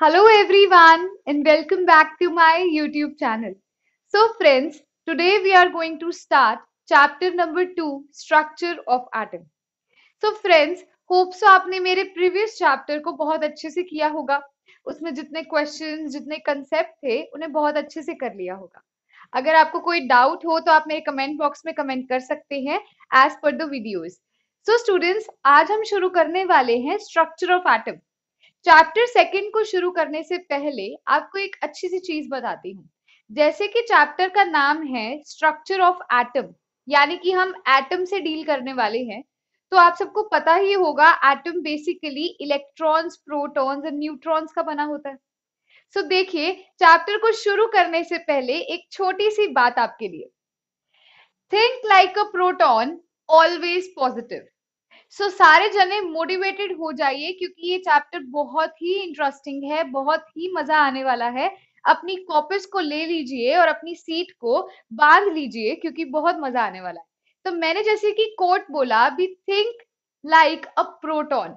Hello everyone and welcome back to my YouTube channel. So friends, today we are going to start chapter number 2 structure of atom. So friends, hope so आपने मेरे previous chapter को बहुत अच्छे से किया होगा उसमें जितने क्वेश्चन जितने कंसेप्ट थे उन्हें बहुत अच्छे से कर लिया होगा अगर आपको कोई डाउट हो तो आप मेरे कमेंट बॉक्स में कमेंट कर सकते हैं as per the so students आज हम शुरू करने वाले हैं structure of atom chapter second को शुरू करने से पहले आपको एक अच्छी सी चीज बताती हूँ जैसे कि चैप्टर का नाम है स्ट्रक्चर ऑफ एटम यानी कि हम एटम से डील करने वाले हैं तो आप सबको पता ही होगा atom basically electrons protons and neutrons का बना होता है सो so, देखिए चैप्टर को शुरू करने से पहले एक छोटी सी बात आपके लिए think like a proton always positive so so, सारे जने मोटिवेटेड हो जाइए क्योंकि ये चैप्टर बहुत ही इंटरेस्टिंग है बहुत ही मजा आने वाला है अपनी कॉपीज को ले लीजिए और अपनी सीट को बांध लीजिए क्योंकि बहुत मजा आने वाला है तो मैंने जैसे कि कोट बोला be think like a proton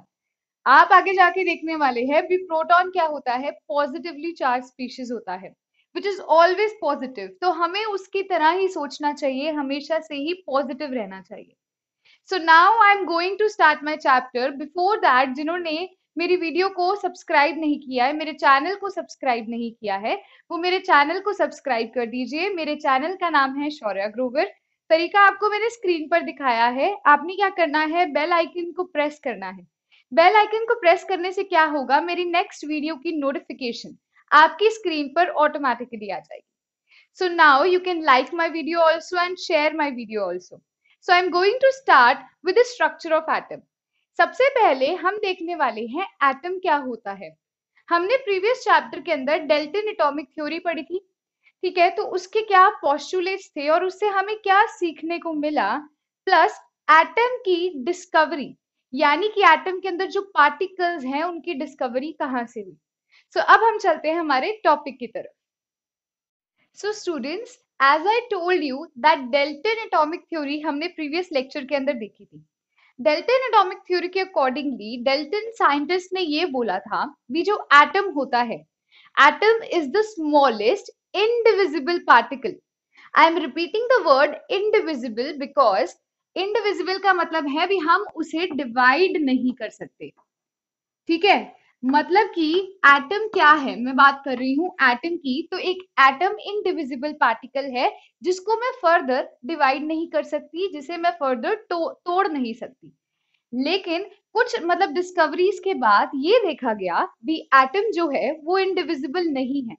आप आगे जाके देखने वाले हैं भी प्रोटॉन क्या होता है पॉजिटिवली चार्ज स्पीशीज होता है विच इज ऑलवेज पॉजिटिव तो हमें उसकी तरह ही सोचना चाहिए हमेशा से ही पॉजिटिव रहना चाहिए so now I am going to start my chapter before that जिन्होंने मेरी वीडियो को सब्सक्राइब नहीं किया है मेरे चैनल को सब्सक्राइब नहीं किया है वो मेरे चैनल को सब्सक्राइब कर दीजिए मेरे चैनल का नाम है शौर्या ग्रोवर तरीका आपको मैंने स्क्रीन पर दिखाया है आपने क्या करना है बेल आइकन को प्रेस करना है बेल आइकन को प्रेस करने से क्या होगा मेरी नेक्स्ट वीडियो की नोटिफिकेशन आपकी स्क्रीन पर ऑटोमेटिकली आ जाएगी so now you can like my video also and share my video also so I am going to start with the structure of atom सबसे पहले हम देखने वाले हैं एटम क्या होता है हमने प्रीवियस चैप्टर के अंदर डेल्टन एटॉमिक थ्योरी पढ़ी थी ठीक है तो उसके क्या पॉस्टुलेट्स थे और उससे हमें क्या सीखने को मिला प्लस एटम की डिस्कवरी यानी कि एटम के अंदर जो पार्टिकल्स हैं उनकी डिस्कवरी कहाँ से हुई सो so, अब हम चलते हैं हमारे टॉपिक की तरफ so students as I told you that Dalton atomic theory हमने प्रीवियस लेक्चर के अंदर देखी थी डेल्टन एटॉमिक थ्योरी के अकॉर्डिंगली डेल्टन साइंटिस्ट ने ये बोला था कि जो एटम होता है atom is the smallest indivisible particle I am repeating the word indivisible because indivisible का मतलब है भी हम उसे डिवाइड नहीं कर सकते ठीक है मतलब कि एटम क्या है मैं बात कर रही हूँ एटम की तो एक एटम इनडिविजिबल पार्टिकल है जिसको मैं फर्दर डिवाइड नहीं कर सकती जिसे मैं फर्दर तो, तोड़ नहीं सकती लेकिन कुछ मतलब डिस्कवरीज के बाद ये देखा गया भी एटम जो है वो इनडिविजिबल नहीं है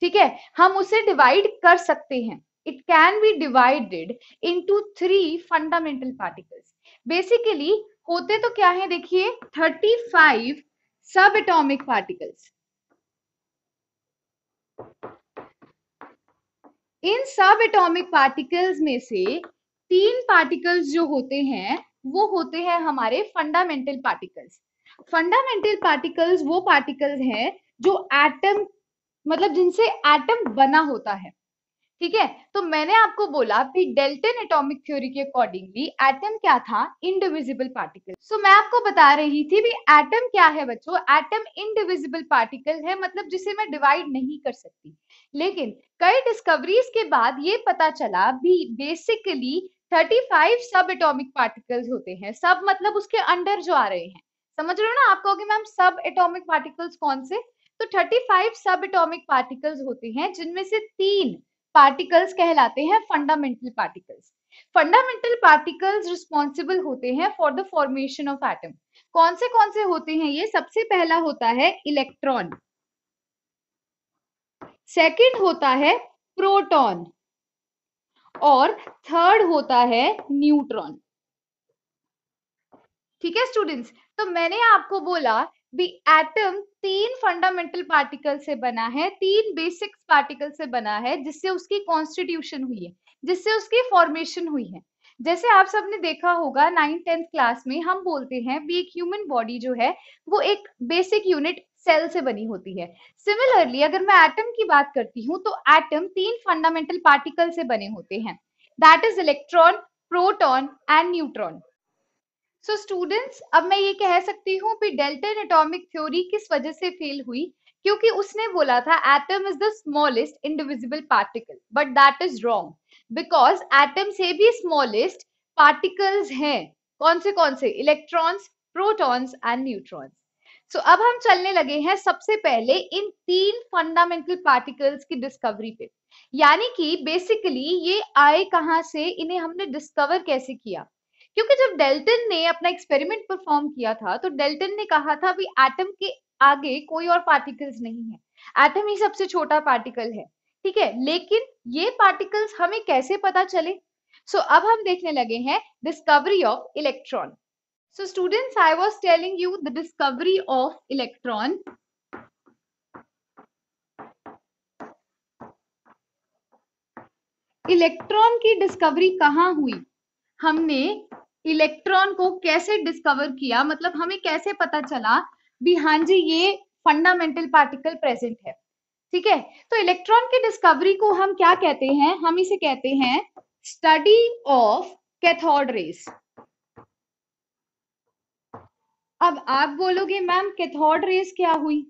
ठीक है हम उसे डिवाइड कर सकते हैं can be divided into three fundamental particles basically होते तो क्या है देखिए 35 सब एटॉमिक पार्टिकल्स इन सब एटॉमिक पार्टिकल्स में से तीन पार्टिकल्स जो होते हैं वो होते हैं हमारे फंडामेंटल पार्टिकल्स फंडामेंटल पार्टिकल्स वो पार्टिकल्स हैं जो एटम मतलब जिनसे एटम बना होता है ठीक है तो मैंने आपको बोला कि डेल्टन एटॉमिक थ्योरी के अकॉर्डिंगली एटम क्या था इनडिविजिबल पार्टिकल सो मैं आपको बता रही थी भी एटम क्या है बच्चों एटम इंडिविजिबल पार्टिकल है मतलब जिसे मैं डिवाइड नहीं कर सकती लेकिन कई डिस्कवरीज के बाद ये पता चला भी बेसिकली 35 सब एटॉमिक पार्टिकल्स होते हैं सब मतलब उसके अंडर जो आ रहे हैं समझ रहे हो ना आप कहोगे मैम सब एटॉमिक पार्टिकल्स कौन से तो 35 सब एटॉमिक पार्टिकल्स होते हैं जिनमें से तीन पार्टिकल्स कहलाते हैं fundamental particles fundamental particles responsible होते हैं for the formation of atom कौन से कौन से होते हैं ये सबसे पहला होता है इलेक्ट्रॉन सेकेंड होता है प्रोटॉन और थर्ड होता है न्यूट्रॉन ठीक है स्टूडेंट्स तो मैंने आपको बोला भी एटम तीन फंडामेंटल पार्टिकल से बना है तीन बेसिक पार्टिकल से बना है जिससे उसकी कॉन्स्टिट्यूशन हुई है जिससे उसकी फॉर्मेशन हुई है जैसे आप सबने देखा होगा नाइन टेंथ क्लास में हम बोलते हैं भी एक ह्यूमन बॉडी जो है वो एक बेसिक यूनिट सेल से बनी होती है सिमिलरली अगर मैं एटम की बात करती हूँ तो एटम तीन फंडामेंटल पार्टिकल से बने होते हैं that is electron proton and neutron so so, students अब मैं ये कह सकती हूँ कि डेल्टन एटॉमिक थ्योरी किस वजह से फेल हुई क्योंकि उसने बोला था atom is the smallest indivisible particle but that is wrong because atom से भी स्मॉलेस्ट पार्टिकल्स हैं कौन से कौन से electrons protons and neutrons so अब हम चलने लगे हैं सबसे पहले इन तीन फंडामेंटल पार्टिकल्स की डिस्कवरी पे यानी कि बेसिकली ये आए कहाँ से इन्हें हमने डिस्कवर कैसे किया क्योंकि जब डेल्टन ने अपना एक्सपेरिमेंट परफॉर्म किया था तो डेल्टन ने कहा था भी एटम के आगे कोई और पार्टिकल्स नहीं है एटम ही सबसे छोटा पार्टिकल है ठीक है लेकिन ये पार्टिकल्स हमें कैसे पता चले सो so, अब हम देखने लगे हैं discovery of electron so students I was telling you the discovery of electron electron की डिस्कवरी कहां हुई हमने इलेक्ट्रॉन को कैसे डिस्कवर किया मतलब हमें कैसे पता चला भी हाँ जी ये फंडामेंटल पार्टिकल प्रेजेंट है ठीक है तो इलेक्ट्रॉन की डिस्कवरी को हम क्या कहते हैं हम इसे कहते हैं स्टडी ऑफ कैथोड रेस अब आप बोलोगे मैम कैथोड रेस क्या हुई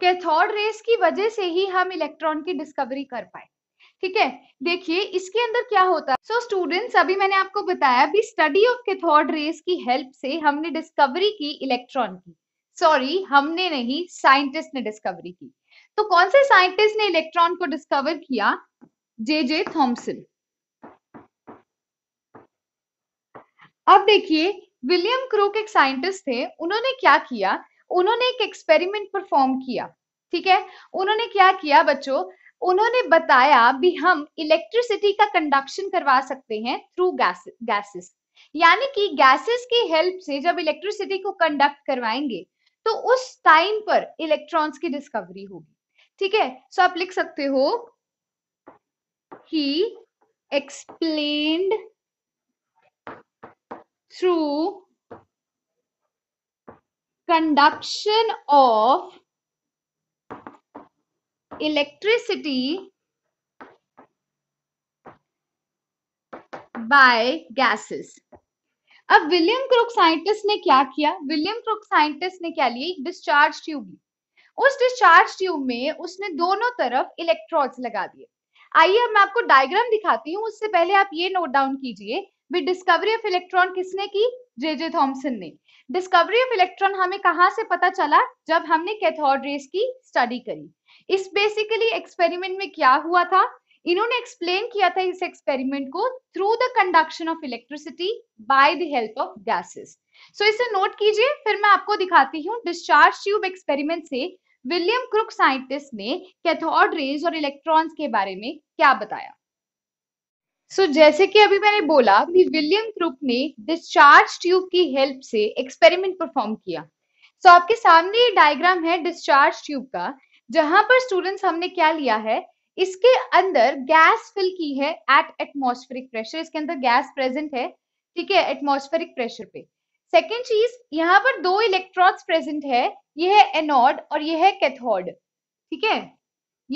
कैथोड रेस की वजह से ही हम इलेक्ट्रॉन की डिस्कवरी कर पाए ठीक है देखिए इसके अंदर क्या होता है सो स्टूडेंट्स अभी मैंने आपको बताया भी स्टडी ऑफ कैथोड रेस की हेल्प से हमने डिस्कवरी की इलेक्ट्रॉन की सॉरी हमने नहीं साइंटिस्ट ने डिस्कवरी की तो कौन से साइंटिस्ट ने इलेक्ट्रॉन को डिस्कवर किया जे जे थॉम्सन अब देखिए विलियम क्रूक एक साइंटिस्ट थे उन्होंने क्या किया उन्होंने एक एक्सपेरिमेंट परफॉर्म किया ठीक है उन्होंने क्या किया बच्चों उन्होंने बताया भी हम इलेक्ट्रिसिटी का कंडक्शन करवा सकते हैं थ्रू गैसेस यानी कि गैसेस की हेल्प से जब इलेक्ट्रिसिटी को कंडक्ट करवाएंगे तो उस टाइम पर इलेक्ट्रॉन्स की डिस्कवरी होगी ठीक है सो आप लिख सकते हो he explained through conduction of electricity by gases. अब विलियम क्रुक साइंटिस्ट ने क्या किया विलियम क्रुक साइंटिस्ट ने क्या लिया डिस्चार्ज ट्यूब ली उस डिस्चार्ज ट्यूब में उसने दोनों तरफ इलेक्ट्रोड्स लगा दिए आइए अब मैं आपको डायग्राम दिखाती हूँ उससे पहले आप ये नोट डाउन कीजिए भी डिस्कवरी ऑफ इलेक्ट्रॉन किसने की जे जे थॉम्सन ने डिस्कवरी ऑफ इलेक्ट्रॉन हमें कहाँ से पता चला जब हमने कैथोड रेस की स्टडी करी इस बेसिकली एक्सपेरिमेंट में क्या हुआ था इन्होंने एक्सप्लेन किया था इस एक्सपेरिमेंट को through the conduction of electricity by the help of gases so इसे नोट कीजिए फिर मैं आपको दिखाती हूँ डिस्चार्ज ट्यूब एक्सपेरिमेंट से विलियम क्रुक साइंटिस्ट ने कैथोड रेज और इलेक्ट्रॉन्स के बारे में क्या बताया सो so, जैसे कि अभी मैंने बोला भी विलियम क्रुक ने डिस्चार्ज ट्यूब की हेल्प से एक्सपेरिमेंट परफॉर्म किया सो so, आपके सामने ये डायग्राम है डिस्चार्ज ट्यूब का जहां पर स्टूडेंट्स हमने क्या लिया है इसके अंदर गैस फिल की है एट एटमोस्फेरिक प्रेशर इसके अंदर गैस प्रेजेंट है ठीक है एटमोस्फेरिक प्रेशर पे सेकेंड चीज यहाँ पर दो इलेक्ट्रॉन्स प्रेजेंट है ये है एनॉड और ये है कैथोड ठीक है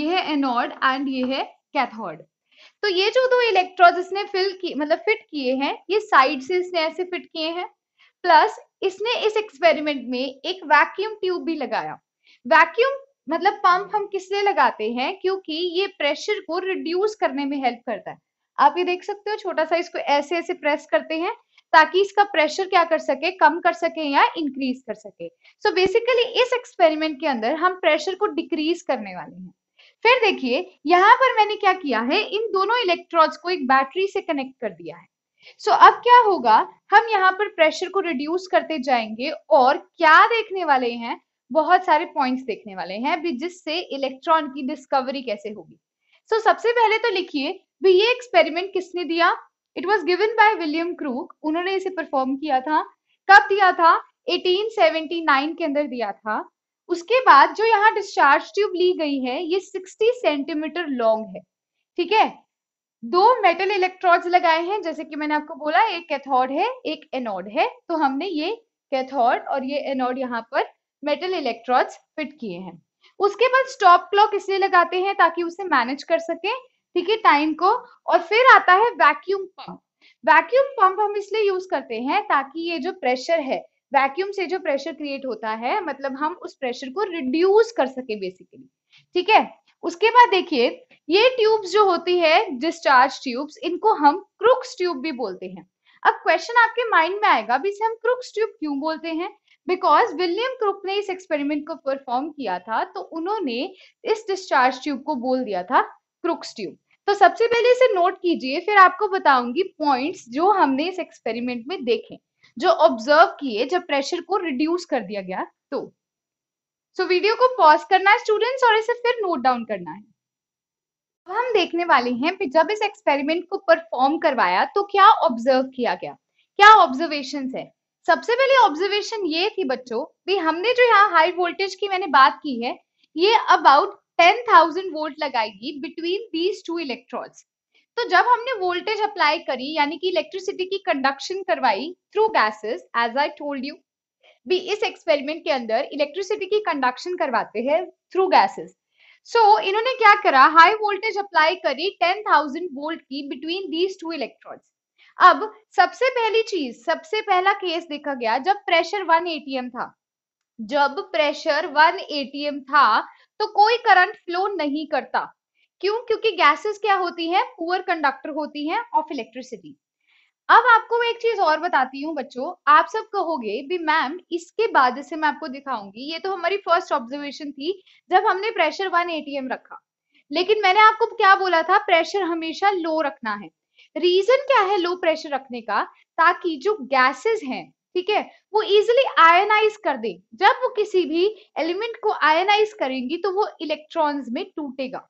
ये है एनॉड एंड ये है कैथोड तो ये जो दो इलेक्ट्रॉन्स इसने फिल की मतलब फिट किए हैं ये साइड से इसने ऐसे फिट किए हैं प्लस इसने इस एक्सपेरिमेंट में एक वैक्यूम ट्यूब भी लगाया वैक्यूम मतलब पंप हम किस लिए लगाते हैं क्योंकि ये प्रेशर को रिड्यूस करने में हेल्प करता है आप ये देख सकते हो छोटा सा इसको ऐसे ऐसे प्रेस करते हैं ताकि इसका प्रेशर क्या कर सके कम कर सके या इंक्रीज कर सके सो so बेसिकली इस एक्सपेरिमेंट के अंदर हम प्रेशर को डिक्रीज करने वाले हैं फिर देखिए यहां पर मैंने क्या किया है इन दोनों इलेक्ट्रॉन्स को एक बैटरी से कनेक्ट कर दिया है सो so, अब क्या होगा हम यहाँ पर प्रेशर को रिड्यूस करते जाएंगे और क्या देखने वाले हैं बहुत सारे पॉइंट्स देखने वाले हैं भी जिससे इलेक्ट्रॉन की डिस्कवरी कैसे होगी सो so, सबसे पहले तो लिखिए भी ये एक्सपेरिमेंट किसने दिया it was given by William Crookes उन्होंने इसे परफॉर्म किया था कब दिया था 1879 के अंदर दिया था उसके बाद जो यहाँ डिस्चार्ज ट्यूब ली गई है ये 60 सेंटीमीटर लॉन्ग है ठीक है दो मेटल इलेक्ट्रोड्स लगाए हैं जैसे कि मैंने आपको बोला एक कैथोड है एक एनोड है तो हमने ये कैथोड और ये एनोड यहाँ पर मेटल इलेक्ट्रोड्स फिट किए हैं उसके बाद स्टॉप क्लॉक इसलिए लगाते हैं ताकि उसे मैनेज कर सके ठीक है टाइम को और फिर आता है वैक्यूम पंप वैक्यूम पंप हम इसलिए यूज करते हैं ताकि ये जो प्रेशर है वैक्यूम से जो प्रेशर क्रिएट होता है मतलब हम उस प्रेशर को रिड्यूस कर सके बेसिकली ठीक है उसके बाद देखिए ये ट्यूब्स जो होती है डिस्चार्ज ट्यूब्स इनको हम क्रुक्स ट्यूब भी बोलते हैं अब क्वेश्चन आपके माइंड में आएगा भी इसे हम क्रुक्स ट्यूब क्यों बोलते हैं बिकॉज विलियम क्रुक ने इस एक्सपेरिमेंट को परफॉर्म किया था तो उन्होंने इस डिस्चार्ज ट्यूब को बोल दिया था क्रुक्स ट्यूब तो सबसे पहले इसे नोट कीजिए फिर आपको बताऊंगी पॉइंट्स जो हमने इस एक्सपेरिमेंट में देखे जो ऑब्जर्व किए जब प्रेशर को रिड्यूस कर दिया गया तो सो so, वीडियो को पॉज करना है स्टूडेंट्स और इसे फिर नोट डाउन करना है अब हम देखने वाले हैं कि जब इस एक्सपेरिमेंट को परफॉर्म करवाया तो क्या ऑब्जर्व किया गया क्या ऑब्जर्वेशन है सबसे पहले ऑब्जर्वेशन ये थी बच्चों भी हमने जो यहाँ हाई वोल्टेज की मैंने बात की है ये अबाउट टेन थाउजेंड वोल्ट लगाएगी बिटवीन दीज टू इलेक्ट्रॉन तो जब हमने वोल्टेज अप्लाई करी यानी कि इलेक्ट्रिसिटी की कंडक्शन करवाई through gases as I told you भी इस एक्सपेरिमेंट के अंदर इलेक्ट्रिसिटी की कंडक्शन करवाते हैं थ्रू गैसेस सो इन्होंने क्या करा हाई वोल्टेज अप्लाई करी टेन थाउजेंड वोल्ट की बिटवीन दीज टू इलेक्ट्रॉन्स अब सबसे पहली चीज सबसे पहला केस देखा गया जब प्रेशर वन एटीएम था जब प्रेशर वन एटीएम था तो कोई करंट फ्लो नहीं करता क्यों क्योंकि गैसेस क्या होती हैं पुअर कंडक्टर होती हैं ऑफ इलेक्ट्रिसिटी अब आपको मैं एक चीज और बताती हूँ बच्चों आप सब कहोगे भी मैम इसके बाद से मैं आपको दिखाऊंगी ये तो हमारी फर्स्ट ऑब्जर्वेशन थी जब हमने प्रेशर वन एटीएम रखा लेकिन मैंने आपको क्या बोला था प्रेशर हमेशा लो रखना है रीजन क्या है लो प्रेशर रखने का ताकि जो गैसेस हैं ठीक है वो इजिली आयनाइज कर दे जब वो किसी भी एलिमेंट को आयनाइज करेंगी तो वो इलेक्ट्रॉन्स में टूटेगा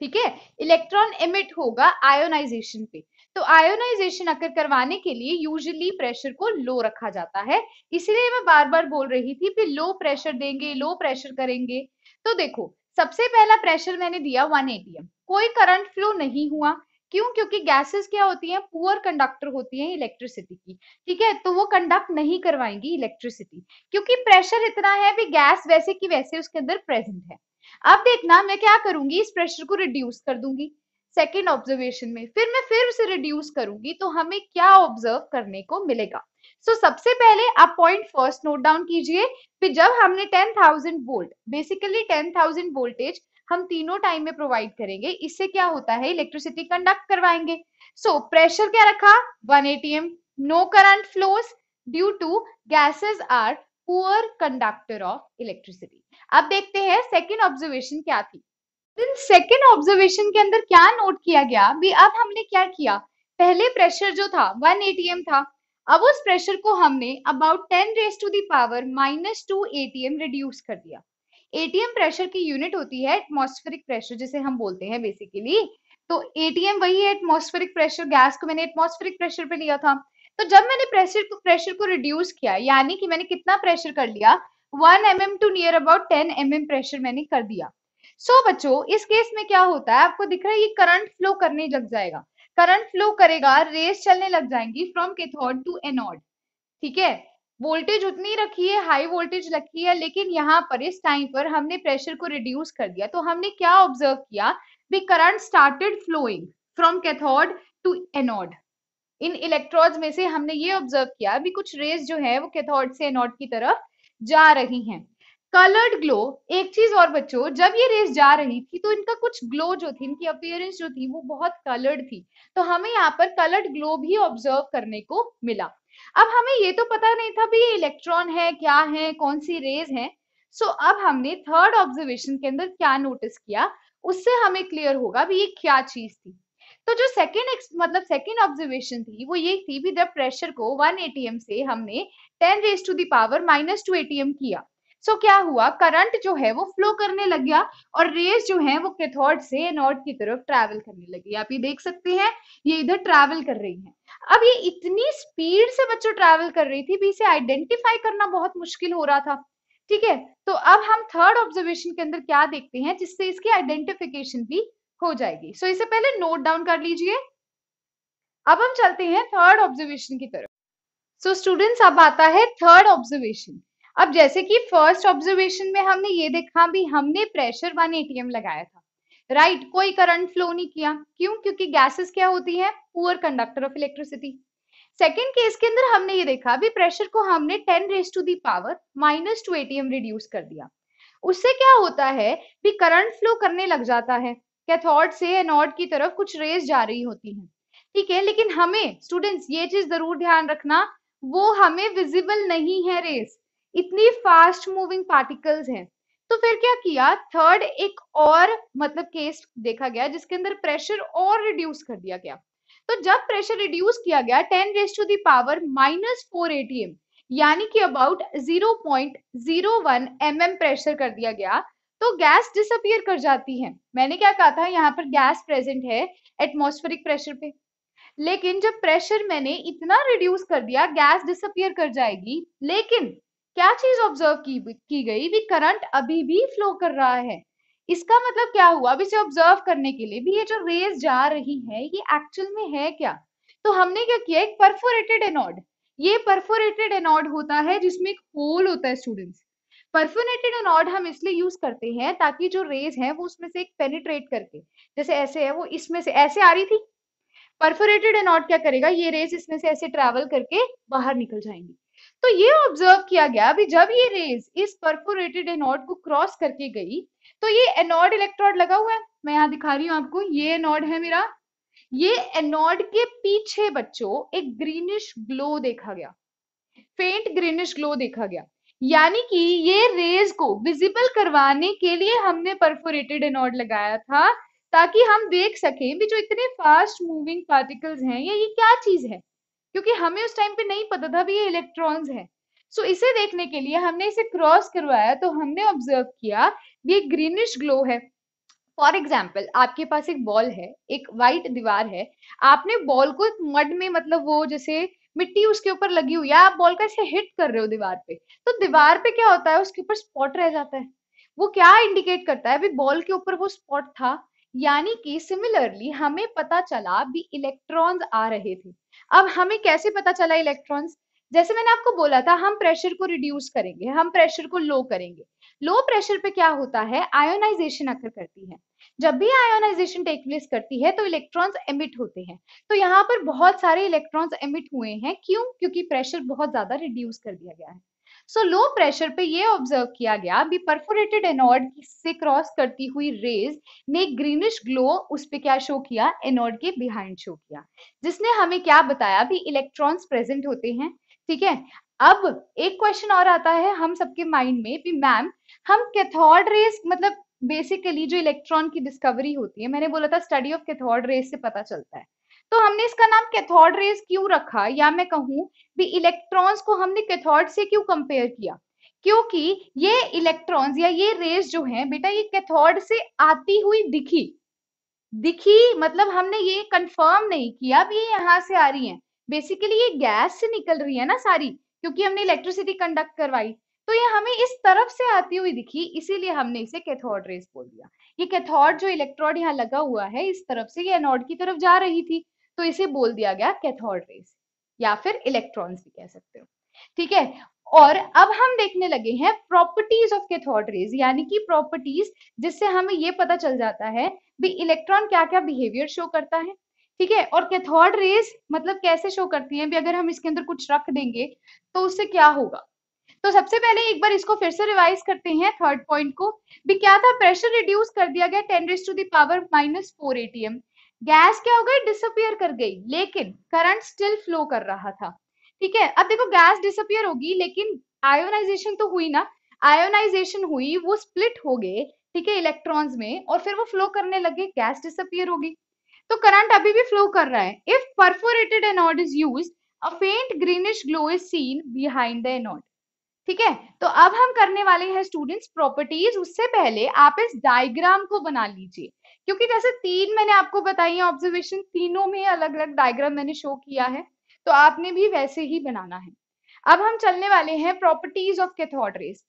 ठीक है इलेक्ट्रॉन एमिट होगा आयोनाइजेशन पे तो आयोनाइजेशन अगर करवाने के लिए यूजुअली प्रेशर को लो रखा जाता है इसीलिए मैं बार बार बोल रही थी कि लो प्रेशर देंगे लो प्रेशर करेंगे तो देखो सबसे पहला प्रेशर मैंने दिया 1 एटीएम कोई करंट फ्लो नहीं हुआ क्यों क्योंकि गैसेस क्या होती हैं पुअर कंडक्टर होती हैं इलेक्ट्रिसिटी की ठीक है तो वो कंडक्ट नहीं करवाएंगी इलेक्ट्रिसिटी क्योंकि प्रेशर इतना है भी गैस वैसे की वैसे उसके अंदर प्रेजेंट है अब देखना मैं क्या करूंगी इस प्रेशर को रिड्यूस कर दूंगी सेकेंड ऑब्जर्वेशन में फिर मैं फिर उसे रिड्यूस करूंगी तो हमें क्या ऑब्जर्व करने को मिलेगा सो so, सबसे पहले आप पॉइंट फर्स्ट नोट डाउन कीजिए फिर जब हमने 10,000 वोल्ट बेसिकली 10,000 वोल्टेज हम तीनों टाइम में प्रोवाइड करेंगे इससे क्या होता है इलेक्ट्रिसिटी कंडक्ट करवाएंगे सो so, प्रेशर क्या रखा one ATM no current flows due to gases are poor conductor of electricity अब देखते हैं सेकेंड ऑब्जर्वेशन क्या थी सेकेंड ऑब्जर्वेशन के अंदर क्या नोट किया गया भी अब हमने क्या किया पहले प्रेशर जो था 1 एटीएम था अब उस प्रेशर को हमने about 10 raise to the power minus two ATM reduce कर दिया एटीएम प्रेशर की यूनिट होती है एटमोस्फेरिक प्रेशर जिसे हम बोलते हैं बेसिकली तो एटीएम वही है एटमोस्फेरिक प्रेशर गैस को मैंने एटमोस्फेरिक प्रेशर पे लिया था तो जब मैंने प्रेशर को प्रेशर को रिड्यूस किया यानी कि मैंने कितना प्रेशर कर लिया one M M to near about ten M M pressure मैंने कर दिया सो so, बच्चों इस केस में क्या होता है आपको दिख रहा है ये करंट फ्लो करने लग जाएगा करंट फ्लो करेगा रेस चलने लग जाएंगी फ्रॉम कैथोड टू एनोड ठीक है वोल्टेज उतनी रखी है हाई वोल्टेज रखी है लेकिन यहाँ पर इस टाइम पर हमने प्रेशर को रिड्यूस कर दिया तो हमने क्या ऑब्जर्व किया current started flowing from cathode to anode in electrons में से हमने ये ऑब्जर्व किया भी कुछ रेज जो है वो कैथोड से एनोड की तरफ जा रही हैं कलर्ड ग्लो एक चीज और बच्चों जब ये रेस जा रही थी तो इनका कुछ ग्लो जो थी इनकी अपियरेंस जो थी वो बहुत कलर्ड थी तो हमें यहाँ पर कलर्ड ग्लो भी ऑब्जर्व करने को मिला अब हमें ये तो पता नहीं था भी ये इलेक्ट्रॉन है क्या है कौन सी रेज है सो so, अब हमने थर्ड ऑब्जर्वेशन के अंदर क्या नोटिस किया उससे हमें क्लियर होगा भी ये क्या चीज थी तो जो सेकेंड मतलब सेकेंड ऑब्जर्वेशन थी वो ये थी भी जब प्रेशर को 1 एटीएम से हमने 10 raise to the power minus two ATM किया सो so, क्या हुआ करंट जो है वो फ्लो करने लग गया और रेस जो है वो कैथोड से नॉर्थ की तरफ ट्रैवल करने लगी आप ये देख सकते हैं ये इधर ट्रैवल कर रही है अब ये इतनी स्पीड से बच्चों ट्रैवल कर रही थी भी इसे आइडेंटिफाई करना बहुत मुश्किल हो रहा था ठीक है तो अब हम थर्ड ऑब्जर्वेशन के अंदर क्या देखते हैं जिससे इसकी आइडेंटिफिकेशन भी हो जाएगी सो so, इसे पहले नोट डाउन कर लीजिए अब हम चलते हैं थर्ड ऑब्जर्वेशन की तरफ सो so, स्टूडेंट्स अब आता है थर्ड ऑब्जर्वेशन अब जैसे कि फर्स्ट ऑब्जर्वेशन में हमने ये देखा भी हमने प्रेशर वन एटीएम लगाया था राइट right, कोई करंट फ्लो नहीं किया क्यों क्योंकि गैसेस क्या होती है poor conductor of electricity second case के अंदर हमने ये देखा भी प्रेशर को हमने ten raise to the power minus two ATM reduce कर दिया उससे क्या होता है भी करंट फ्लो करने लग जाता है कैथोड से एनोड की तरफ कुछ रेस जा रही होती हैं ठीक है लेकिन हमें स्टूडेंट्स ये चीज जरूर ध्यान रखना वो हमें विजिबल नहीं है रेस इतनी फास्ट मूविंग पार्टिकल्स हैं तो फिर क्या किया थर्ड एक और मतलब केस देखा गया जिसके अंदर प्रेशर और रिड्यूस कर दिया गया तो जब प्रेशर रिड्यूस किया गया ten raise to the power minus four ATM यानी कि अबाउट 0.01 पॉइंट mm प्रेशर कर दिया गया तो गैस डिसअपियर कर जाती है मैंने क्या कहा था यहाँ पर गैस प्रेजेंट है एटमोस्फेरिक प्रेशर पे लेकिन जब प्रेशर मैंने इतना रिड्यूस कर दिया गैस डिसअपियर कर जाएगी लेकिन क्या चीज ऑब्जर्व की, की गई भी करंट अभी भी फ्लो कर रहा है इसका मतलब क्या हुआ अब इसे ऑब्जर्व करने के लिए भी ये जो रेज जा रही है ये एक्चुअल में है क्या तो हमने क्या किया एक परफोरेटेड एनोड ये परफोरेटेड एनोड होता है जिसमें एक होल होता है स्टूडेंट्स परफोरेटेड एनोड हम इसलिए यूज करते हैं ताकि जो रेज है वो उसमें से एक पेनिट्रेट करके जैसे ऐसे है वो इसमें से ऐसे आ रही थी परफोरेटेड एनोड क्या करेगा ये रेज इसमें से ऐसे ट्रेवल करके बाहर निकल जाएंगी तो ये ऑब्जर्व किया गया अभी जब ये रेज इस परफोरेटेड एनोड को क्रॉस करके गई तो ये एनोड इलेक्ट्रोड लगा हुआ है मैं यहाँ दिखा रही हूँ आपको ये एनोड है मेरा ये एनोड के पीछे बच्चों एक ग्रीनिश ग्लो देखा गया फेंट ग्रीनिश ग्लो देखा गया यानी कि ये रेज को विजिबल करवाने के लिए हमने परफोरेटेड एनोड लगाया था ताकि हम देख सकें भी जो इतने फास्ट मूविंग पार्टिकल्स हैं ये ये क्या चीज है क्योंकि हमें उस टाइम पे नहीं पता था भी ये इलेक्ट्रॉन्स हैं सो so, इसे देखने के लिए हमने इसे क्रॉस करवाया तो हमने ऑब्जर्व किया ये ग्रीनिश ग्लो है फॉर एग्जाम्पल आपके पास एक बॉल है एक वाइट दीवार है आपने बॉल को मड में मतलब वो जैसे मिट्टी उसके ऊपर लगी हुई है आप बॉल का ऐसे हिट कर रहे हो दीवार पे तो दीवार पे क्या होता है उसके ऊपर स्पॉट रह जाता है वो क्या इंडिकेट करता है अभी बॉल के ऊपर वो स्पॉट था यानी कि सिमिलरली हमें पता चला भी इलेक्ट्रॉन्स आ रहे थे अब हमें कैसे पता चला इलेक्ट्रॉन्स जैसे मैंने आपको बोला था हम प्रेशर को रिड्यूस करेंगे हम प्रेशर को लो करेंगे लो प्रेशर पे क्या होता है आयोनाइजेशन अकर करती है जब भी आयोनाइजेशन टेक प्लेस करती है तो इलेक्ट्रॉन्स एमिट होते हैं तो यहाँ पर बहुत सारे इलेक्ट्रॉन्स एमिट हुए हैं क्यों क्योंकि प्रेशर बहुत ज्यादा रिड्यूस कर दिया गया है सो लो प्रेशर पे ये ऑब्जर्व किया गया भी परफोरेटेड एनोड से क्रॉस करती हुई रेज ने ग्रीनिश ग्लो उस पर क्या शो किया एनोड के बिहाइंड शो किया जिसने हमें क्या बताया भी इलेक्ट्रॉन्स प्रेजेंट होते हैं ठीक है अब एक क्वेश्चन और आता है हम सबके माइंड में भी मैम हम कैथोड रेस मतलब बेसिकली जो इलेक्ट्रॉन की डिस्कवरी होती है मैंने बोला था स्टडी ऑफ कैथोड रेस से पता चलता है तो हमने इसका नाम कैथोड रेस क्यों रखा या मैं कहूँ भी इलेक्ट्रॉन्स को हमने कैथोड से क्यों कंपेयर किया क्योंकि ये इलेक्ट्रॉन्स या ये रेस जो है बेटा ये कैथोड से आती हुई दिखी दिखी मतलब हमने ये कंफर्म नहीं किया अब ये यहां से आ रही है बेसिकली ये गैस से निकल रही है ना सारी क्योंकि हमने इलेक्ट्रिसिटी कंडक्ट करवाई तो ये हमें इस तरफ से आती हुई दिखी इसीलिए हमने इसे कैथोड रेस बोल दिया ये कैथोड जो इलेक्ट्रोड यहाँ लगा हुआ है इस तरफ से ये एनोड की तरफ जा रही थी तो इसे बोल दिया गया कैथोड रेस या फिर इलेक्ट्रॉन्स भी कह सकते हो ठीक है और अब हम देखने लगे हैं प्रॉपर्टीज ऑफ कैथोड रेज यानी कि प्रॉपर्टीज जिससे हमें ये पता चल जाता है भी इलेक्ट्रॉन क्या क्या बिहेवियर शो करता है ठीक है और कैथोड रेस मतलब कैसे शो करती है भी अगर हम इसके अंदर कुछ रख देंगे तो उससे क्या होगा तो सबसे पहले एक बार इसको फिर से रिवाइज करते हैं थर्ड पॉइंट को भी क्या था प्रेशर रिड्यूस कर दिया गया ten raise to the power minus four atm gas क्या हो गई डिसअपियर कर गई लेकिन करंट स्टिल फ्लो कर रहा था ठीक है अब देखो गैस डिसअपियर होगी लेकिन आयोनाइजेशन तो हुई ना आयोनाइजेशन हुई वो स्प्लिट हो गए ठीक है इलेक्ट्रॉन्स में और फिर वो फ्लो करने लगे गैस डिसअपियर होगी तो करंट अभी भी फ्लो कर रहा है if perforated anode is use a faint greenish glow is seen behind the anode ठीक है तो अब हम करने वाले हैं स्टूडेंट्स प्रॉपर्टीज उससे पहले आप इस डायग्राम को बना लीजिए क्योंकि जैसे तीन मैंने आपको बताई है ऑब्जर्वेशन तीनों में अलग अलग डायग्राम मैंने शो किया है तो आपने भी वैसे ही बनाना है अब हम चलने वाले हैं प्रॉपर्टीज ऑफ कैथोड रेस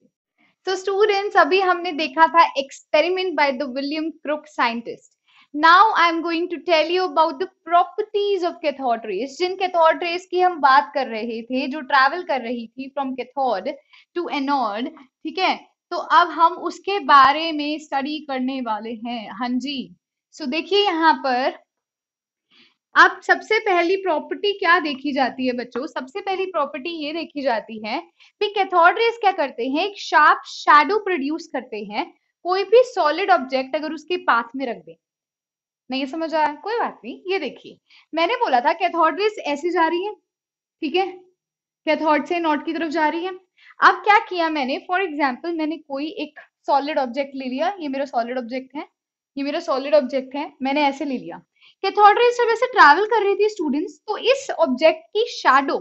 तो स्टूडेंट्स अभी हमने देखा था experiment by the William Crookes scientist now I am going to tell you about the properties of cathode rays जिन कैथोड रेस की हम बात कर रहे थे जो ट्रेवल कर रही थी फ्रॉम कैथोड टू एनोड ठीक है तो अब हम उसके बारे में स्टडी करने वाले हैं हाँ जी सो so, देखिए यहाँ पर अब सबसे पहली प्रॉपर्टी क्या देखी जाती है बच्चों सबसे पहली प्रॉपर्टी ये देखी जाती है कि कैथोड रेस क्या करते हैं एक शार्प शैडो प्रोड्यूस करते हैं कोई भी सॉलिड ऑब्जेक्ट अगर उसके पाथ में रख दें नहीं समझ आया कोई बात नहीं ये देखिए मैंने बोला था कैथोड रेस ऐसे जा रही है ठीक है कैथोड से नॉट की तरफ जा रही है अब क्या किया मैंने फॉर एग्जाम्पल मैंने कोई एक सॉलिड ऑब्जेक्ट ले लिया ये मेरा सॉलिड ऑब्जेक्ट है ये मेरा सॉलिड ऑब्जेक्ट है मैंने ऐसे ले लिया कैथोड रेस जब ऐसे ट्रेवल कर रही थी स्टूडेंट्स तो इस ऑब्जेक्ट की शेडो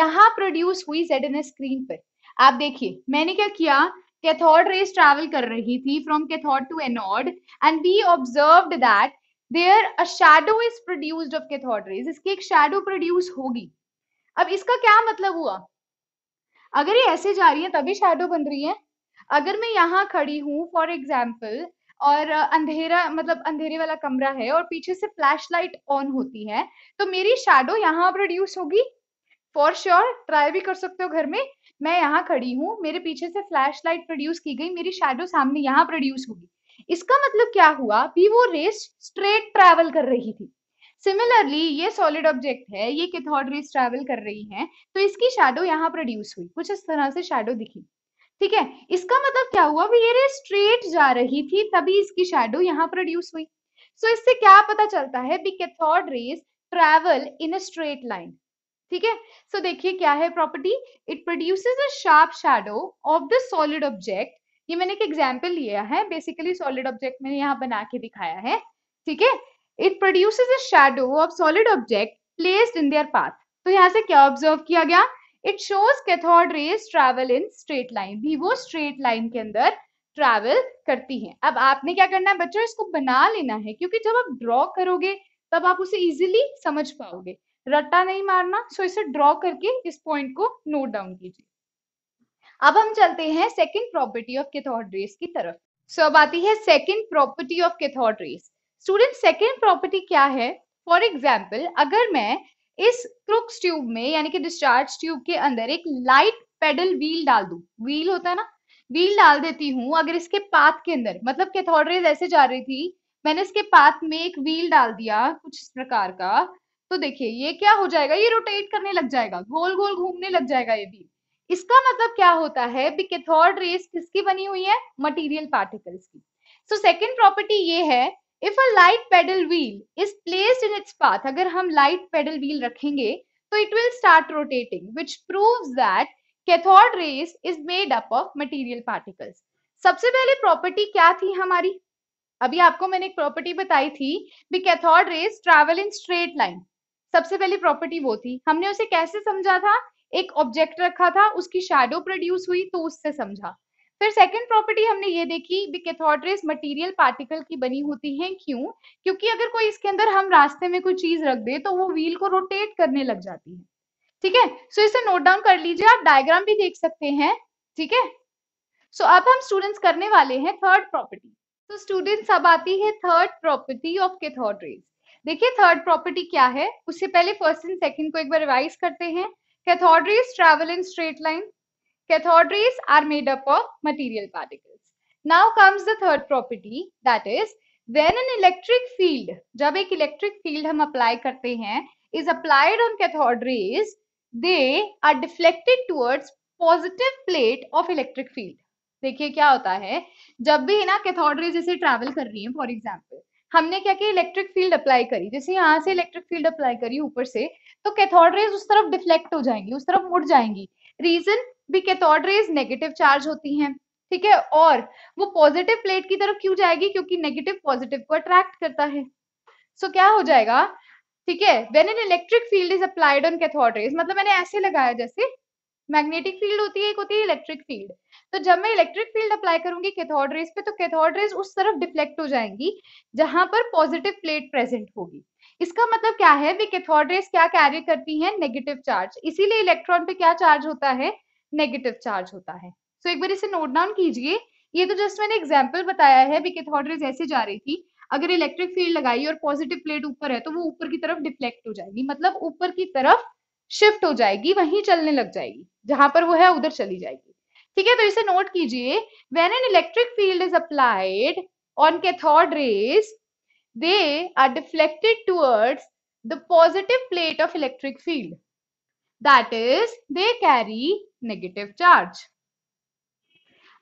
यहाँ प्रोड्यूस हुई जेड एन स्क्रीन पर आप देखिए मैंने क्या किया कैथोड रेस ट्रेवल कर रही थी from cathode to anode and we observe that there a shadow is produced of cathode rays इसकी एक शेडो प्रोड्यूस होगी अब इसका क्या मतलब हुआ अगर ये ऐसे जा रही है तभी शेडो बन रही है अगर मैं यहाँ खड़ी हूँ फॉर एग्जाम्पल और अंधेरा मतलब अंधेरे वाला कमरा है और पीछे से फ्लैश लाइट ऑन होती है तो मेरी शेडो यहाँ प्रोड्यूस होगी फॉर श्योर ट्राई भी कर सकते हो घर में मैं यहाँ खड़ी हूँ मेरे पीछे से फ्लैश लाइट प्रोड्यूस की गई मेरी शेडो सामने यहाँ प्रोड्यूस होगी इसका मतलब क्या हुआ कि वो रेस स्ट्रेट ट्रैवल कर रही थी सिमिलरली ये सॉलिड ऑब्जेक्ट है ये कैथोड रेस ट्रैवल कर रही है तो इसकी शेडो यहाँ प्रोड्यूस हुई कुछ इस तरह से शेडो दिखी ठीक है इसका मतलब क्या हुआ भी ये रेस स्ट्रेट जा रही थी तभी इसकी शेडो यहाँ प्रोड्यूस हुई सो so, इससे क्या पता चलता है भी cathode rays travel in a straight line ठीक है सो देखिए क्या है property it produces a sharp shadow of the solid object ये मैंने एक एग्जाम्पल लिया है बेसिकली सॉलिड ऑब्जेक्ट मैंने यहाँ बना के दिखाया है ठीक है it produce a shadow of solid object placed in their path तो यहाँ से क्या ऑब्जर्व किया गया it shows cathode rays travel in straight line भी वो स्ट्रेट लाइन के अंदर ट्रेवल करती हैं अब आपने क्या करना है बच्चों इसको बना लेना है क्योंकि जब आप ड्रॉ करोगे तब आप उसे इजिली समझ पाओगे रट्टा नहीं मारना सो इसे ड्रॉ करके इस पॉइंट को नोट डाउन कीजिए अब हम चलते हैं second property of cathode rays की तरफ सो अब आती है second property of cathode rays student second property क्या है फॉर एग्जाम्पल अगर मैं इस क्रुक्स ट्यूब में यानी कि डिस्चार्ज ट्यूब के अंदर एक लाइट पेडल व्हील डाल दू व्हील होता है ना व्हील डाल देती हूँ अगर इसके पाथ के अंदर मतलब कैथोड रेस ऐसे जा रही थी मैंने इसके पाथ में एक व्हील डाल दिया कुछ इस प्रकार का तो देखिए ये क्या हो जाएगा ये रोटेट करने लग जाएगा गोल गोल घूमने लग जाएगा ये व्हील इसका मतलब क्या होता है भी कैथोड रेस किसकी बनी हुई है मटीरियल पार्टिकल्स की सो सेकेंड प्रॉपर्टी ये है if a light paddle wheel is placed in its path अगर हम लाइट पेडल व्हील रखेंगे तो it will start rotating which prove that cathode rays is made up of material particles सबसे पहले property क्या थी हमारी अभी आपको मैंने एक प्रॉपर्टी बताई थी भी cathode rays travel in straight line सबसे पहली प्रॉपर्टी वो थी हमने उसे कैसे समझा था एक ऑब्जेक्ट रखा था उसकी शेडो प्रोड्यूस हुई तो उससे समझा फिर सेकंड प्रॉपर्टी हमने ये देखी भी कैथोड्रेस मटेरियल पार्टिकल की बनी होती हैं क्यों क्योंकि अगर कोई इसके अंदर हम रास्ते में कोई चीज रख दे तो वो व्हील को रोटेट करने लग जाती है ठीक है सो इसे नोट डाउन कर लीजिए आप डायग्राम भी देख सकते हैं ठीक है सो अब हम स्टूडेंट्स करने वाले हैं थर्ड प्रॉपर्टी तो स्टूडेंट्स अब आती है थर्ड प्रॉपर्टी ऑफ कैथोड्रेस देखिए थर्ड प्रॉपर्टी क्या है उससे पहले फर्स्ट एंड सेकंड को एक बार रिवाइज करते हैं Cathode travel in straight line. Cathode are made up of material particles. Now comes the third property that is when an electric field jab ek electric field hum apply karte hain is applied on cathode rays they are deflected towards positive plate of electric field. देखिए क्या होता है जब भी ना cathode rays जैसे travel कर रही है फॉर एग्जांपल हमने क्या किया इलेक्ट्रिक फील्ड अप्लाई करी जैसे यहाँ से इलेक्ट्रिक फील्ड अप्लाई करी ऊपर से तो कैथोड रेज उस तरफ डिफ्लेक्ट हो जाएंगी उस तरफ मुड़ जाएंगी रीजन भी कैथोड रेज नेगेटिव चार्ज होती हैं ठीक है और वो पॉजिटिव प्लेट की तरफ क्यों जाएगी क्योंकि नेगेटिव पॉजिटिव को अट्रैक्ट करता है सो so, क्या हो जाएगा ठीक है when an electric field is applied on cathode rays मतलब मैंने ऐसे लगाया जैसे मैग्नेटिक फील्ड होती है एक होती है इलेक्ट्रिक फील्ड तो जब मैं इलेक्ट्रिक फील्ड अप्लाई करूंगी कैथोड रेज पे तो कैथोड रेज उस तरफ डिफ्लेक्ट हो जाएंगी जहां पर पॉजिटिव प्लेट प्रेजेंट होगी इसका मतलब क्या है वे क्या कैरी करती है नेगेटिव चार्ज इसीलिए इलेक्ट्रॉन पे क्या चार्ज होता है नेगेटिव चार्ज होता है सो so, एक बार इसे नोट डाउन कीजिए ये तो जस्ट मैंने एग्जाम्पल बताया है वे ऐसे जा रही थी अगर इलेक्ट्रिक फील्ड लगाई और पॉजिटिव प्लेट ऊपर है तो वो ऊपर की तरफ डिफ्लेक्ट हो जाएगी मतलब ऊपर की तरफ शिफ्ट हो जाएगी वहीं चलने लग जाएगी जहां पर वो है उधर चली जाएगी ठीक है तो इसे नोट कीजिए when an electric field is applied on cathode rays they are deflected towards the positive plate of electric field. That is, they carry negative charge.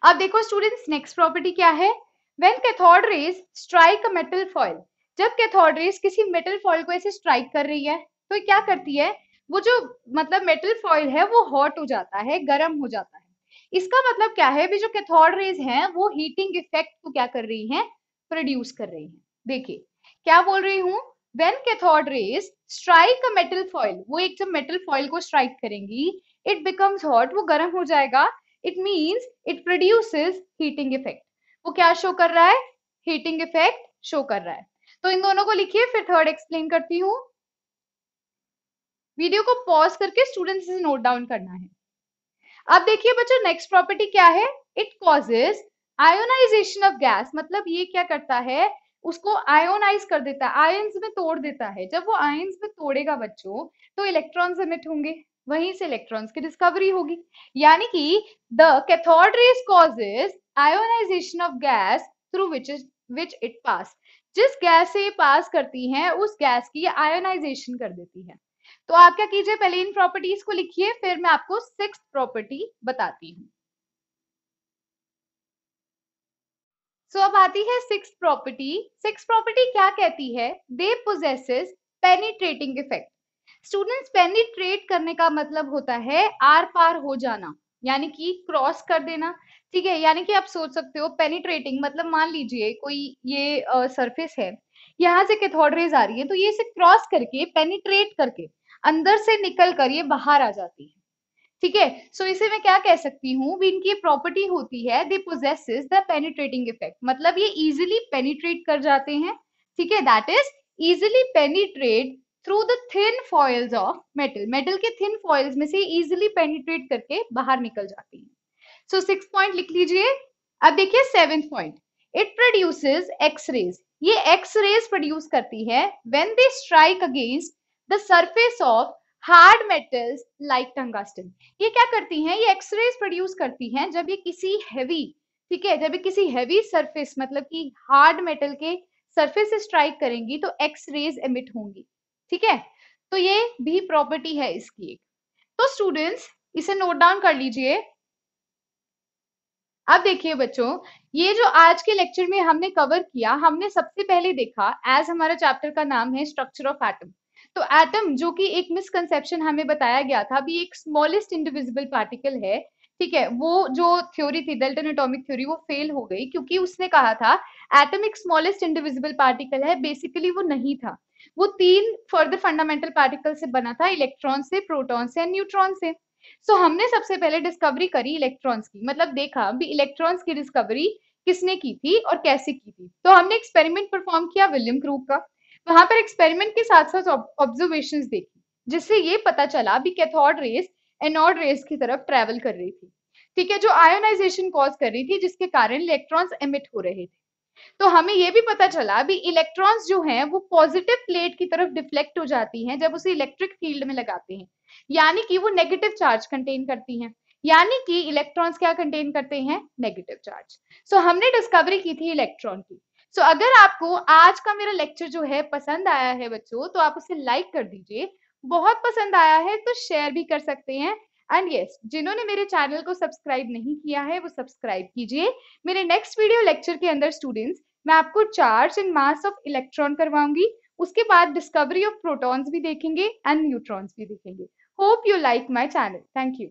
अब देखो स्टूडेंट्स नेक्स्ट प्रॉपर्टी क्या है when cathode rays strike metal foil जब cathode rays किसी metal foil को ऐसे strike कर रही है तो क्या करती है वो जो मतलब मेटल फॉइल है वो हॉट हो जाता है गर्म हो जाता है इसका मतलब क्या है भी जो कैथोड रेज हैं वो हीटिंग इफेक्ट को क्या कर रही हैं प्रोड्यूस कर रही हैं देखिए क्या बोल रही हूँ when cathode rays strike a metal foil वो एक जब मेटल फॉइल को स्ट्राइक करेंगी इट बिकम्स हॉट वो गर्म हो जाएगा it means it produce heating effect वो क्या शो कर रहा है हीटिंग इफेक्ट शो कर रहा है तो इन दोनों को लिखिए फिर थर्ड एक्सप्लेन करती हूँ वीडियो को पॉज करके स्टूडेंट्स इसे नोट डाउन करना है अब देखिए बच्चों नेक्स्ट प्रॉपर्टी क्या है it causes ionization of gas मतलब ये क्या करता है उसको आयोनाइज कर देता है आयन्स में तोड़ देता है जब वो आयन्स में तोड़ेगा बच्चों तो इलेक्ट्रॉन्स एमिट होंगे वहीं से इलेक्ट्रॉन्स की डिस्कवरी होगी यानी कि the cathode rays causes ionization of gas through which is which it pass जिस गैस से ये पास करती है उस गैस की आयोनाइजेशन कर देती है तो आप क्या कीजिए पहले इन प्रॉपर्टीज को लिखिए फिर मैं आपको सिक्स प्रॉपर्टी बताती हूँ सो so, अब आती है सिक्स प्रॉपर्टी सिक्स प्रॉपर्टी क्या कहती है they possesses penetrating effect students penetrate करने का मतलब होता है आर पार हो जाना यानी कि क्रॉस कर देना ठीक है यानी कि आप सोच सकते हो पेनिट्रेटिंग मतलब मान लीजिए कोई ये सरफेस है यहाँ से कैथोड रेज आ रही है तो ये इसे क्रॉस करके पेनिट्रेट करके अंदर से निकल कर ये बाहर आ जाती है ठीक है सो इसे मैं क्या कह सकती हूँ भी इनकी प्रॉपर्टी होती है they possess the penetrating effect मतलब ये इजिली पेनिट्रेट कर जाते हैं ठीक है that is easily penetrate through the thin foils of metal metal के थिन फॉयल्स में से इजिली पेनिट्रेट करके बाहर निकल जाती है सो सिक्स पॉइंट लिख लीजिए अब देखिए seventh point it produce X rays ये एक्स रेज प्रोड्यूस करती है when they strike against the surface of hard metals like tungsten ये क्या करती हैं ये एक्सरेज प्रोड्यूस करती हैं जब ये किसी हेवी ठीक है जब ये किसी हेवी सरफेस मतलब कि हार्ड मेटल के सरफेस से स्ट्राइक करेंगी तो एक्स रेज एमिट होंगी ठीक है तो ये भी प्रॉपर्टी है इसकी एक तो स्टूडेंट्स इसे नोट डाउन कर लीजिए अब देखिए बच्चों ये जो आज के लेक्चर में हमने कवर किया हमने सबसे पहले देखा एज हमारा चैप्टर का नाम है स्ट्रक्चर ऑफ एटम तो एटम जो कि एक मिसकंसेप्शन हमें बताया गया था भी एक स्मॉलेस्ट इंडिविजिबल पार्टिकल है ठीक है वो जो थ्योरी थी डेल्टन एटॉमिक थ्योरी वो फेल हो गई क्योंकि उसने कहा था एटम एक स्मॉलेस्ट इंडिविजिबल पार्टिकल है बेसिकली वो नहीं था वो तीन फर्दर फंडामेंटल पार्टिकल से बना था इलेक्ट्रॉन से प्रोटॉन से न्यूट्रॉन से सो so, हमने सबसे पहले डिस्कवरी करी इलेक्ट्रॉन्स की मतलब देखा भी इलेक्ट्रॉन्स की डिस्कवरी किसने की थी और कैसे की थी तो हमने एक्सपेरिमेंट परफॉर्म किया विलियम क्रूक का वहां पर एक्सपेरिमेंट के साथ साथ ऑब्जर्वेशन देखी जिससे ये पता चला भी कैथोड रेस एनॉड रेस की तरफ ट्रेवल कर रही थी ठीक है जो आयोनाइजेशन कॉज कर रही थी जिसके कारण इलेक्ट्रॉन्स एमिट हो रहे थे तो हमें यह भी पता चला भी इलेक्ट्रॉन्स जो हैं वो पॉजिटिव प्लेट की तरफ डिफ्लेक्ट हो जाती हैं जब उसे इलेक्ट्रिक फील्ड में लगाते हैं यानी कि वो नेगेटिव चार्ज कंटेन करती हैं यानी कि इलेक्ट्रॉन्स क्या कंटेन करते हैं नेगेटिव चार्ज सो हमने डिस्कवरी की थी इलेक्ट्रॉन की सो so, अगर आपको आज का मेरा लेक्चर जो है पसंद आया है बच्चों तो आप उसे लाइक कर दीजिए बहुत पसंद आया है तो शेयर भी कर सकते हैं एंड यस yes, जिन्होंने मेरे चैनल को सब्सक्राइब नहीं किया है वो सब्सक्राइब कीजिए मेरे नेक्स्ट वीडियो लेक्चर के अंदर स्टूडेंट्स मैं आपको charge and mass of electron करवाऊंगी उसके बाद डिस्कवरी ऑफ प्रोटॉन्स भी देखेंगे एंड न्यूट्रॉन्स भी देखेंगे hope you like my channel thank you